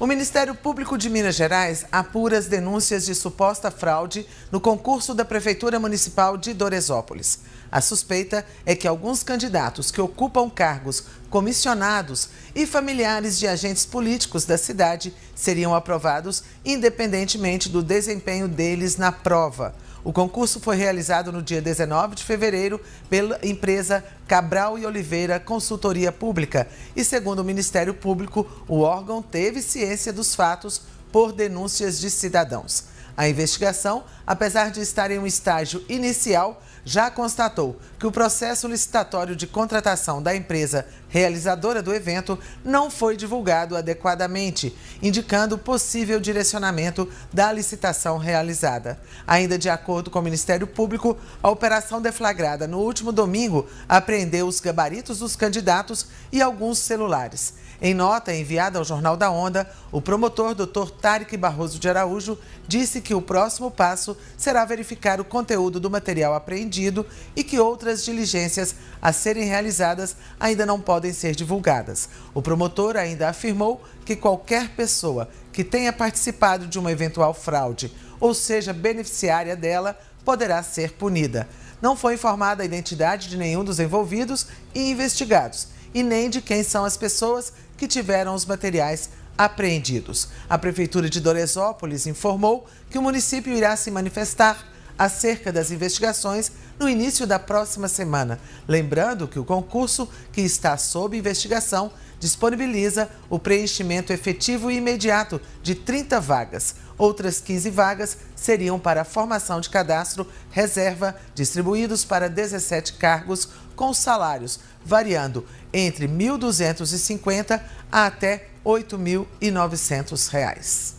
O Ministério Público de Minas Gerais apura as denúncias de suposta fraude no concurso da Prefeitura Municipal de Doresópolis. A suspeita é que alguns candidatos que ocupam cargos comissionados e familiares de agentes políticos da cidade seriam aprovados independentemente do desempenho deles na prova. O concurso foi realizado no dia 19 de fevereiro pela empresa Cabral e Oliveira Consultoria Pública e, segundo o Ministério Público, o órgão teve ciência dos fatos por denúncias de cidadãos. A investigação, apesar de estar em um estágio inicial, já constatou que o processo licitatório de contratação da empresa realizadora do evento não foi divulgado adequadamente, indicando possível direcionamento da licitação realizada. Ainda de acordo com o Ministério Público, a operação deflagrada no último domingo apreendeu os gabaritos dos candidatos e alguns celulares. Em nota enviada ao Jornal da Onda, o promotor Dr. Tarek Barroso de Araújo disse que o próximo passo será verificar o conteúdo do material apreendido e que outras diligências a serem realizadas ainda não podem ser divulgadas. O promotor ainda afirmou que qualquer pessoa que tenha participado de uma eventual fraude ou seja beneficiária dela poderá ser punida. Não foi informada a identidade de nenhum dos envolvidos e investigados e nem de quem são as pessoas que tiveram os materiais apreendidos. A Prefeitura de Doresópolis informou que o município irá se manifestar acerca das investigações no início da próxima semana. Lembrando que o concurso, que está sob investigação, disponibiliza o preenchimento efetivo e imediato de 30 vagas. Outras 15 vagas seriam para formação de cadastro reserva, distribuídos para 17 cargos com salários variando entre R$ 1.250 a até R$ 8.900.